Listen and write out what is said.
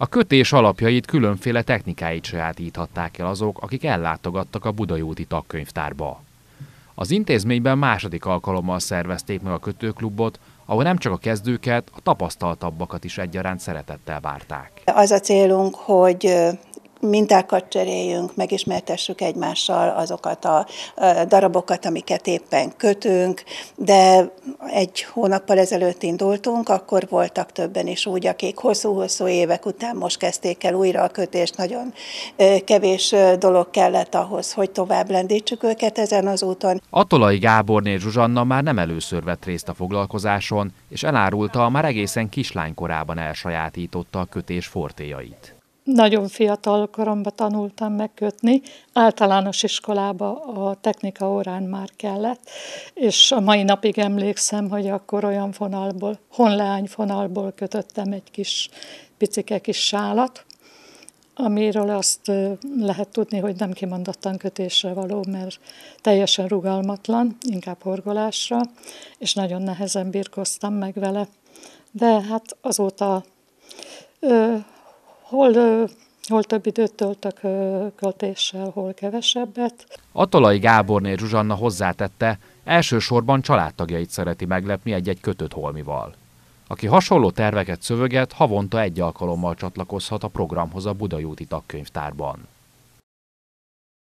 A kötés alapjait különféle technikáit sajátíthatták el azok, akik ellátogattak a Budai úti tagkönyvtárba. Az intézményben második alkalommal szervezték meg a kötőklubot, ahol nem csak a kezdőket, a tapasztaltabbakat is egyaránt szeretettel várták. Az a célunk, hogy mintákat cseréljünk, megismertessük egymással azokat a darabokat, amiket éppen kötünk, de egy hónappal ezelőtt indultunk, akkor voltak többen is úgy, akik hosszú-hosszú évek után most kezdték el újra a kötést, nagyon kevés dolog kellett ahhoz, hogy tovább lendítsük őket ezen az úton. Atolai Gáborné Zsuzsanna már nem először vett részt a foglalkozáson, és elárulta, már egészen kislánykorában elsajátította a kötés fortéjait. Nagyon fiatal koromban tanultam megkötni, általános iskolába a technika órán már kellett, és a mai napig emlékszem, hogy akkor olyan fonalból, honleány fonalból kötöttem egy kis, picike kis sálat, amiről azt lehet tudni, hogy nem kimondottan kötésre való, mert teljesen rugalmatlan, inkább horgolásra, és nagyon nehezen birkoztam meg vele. De hát azóta hol, hol több időt töltök költéssel, hol kevesebbet. Atalai Gáborné Zsuzsanna hozzátette, elsősorban családtagjait szereti meglepni egy-egy kötött holmival. Aki hasonló terveket szöveget, havonta egy alkalommal csatlakozhat a programhoz a Budajúti tagkönyvtárban.